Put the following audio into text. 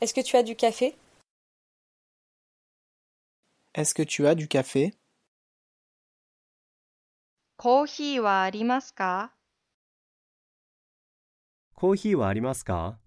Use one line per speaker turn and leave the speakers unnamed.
Est-ce que tu as du café?
Est-ce que tu as du
café?
コーヒーはありますか
コーヒーはありますか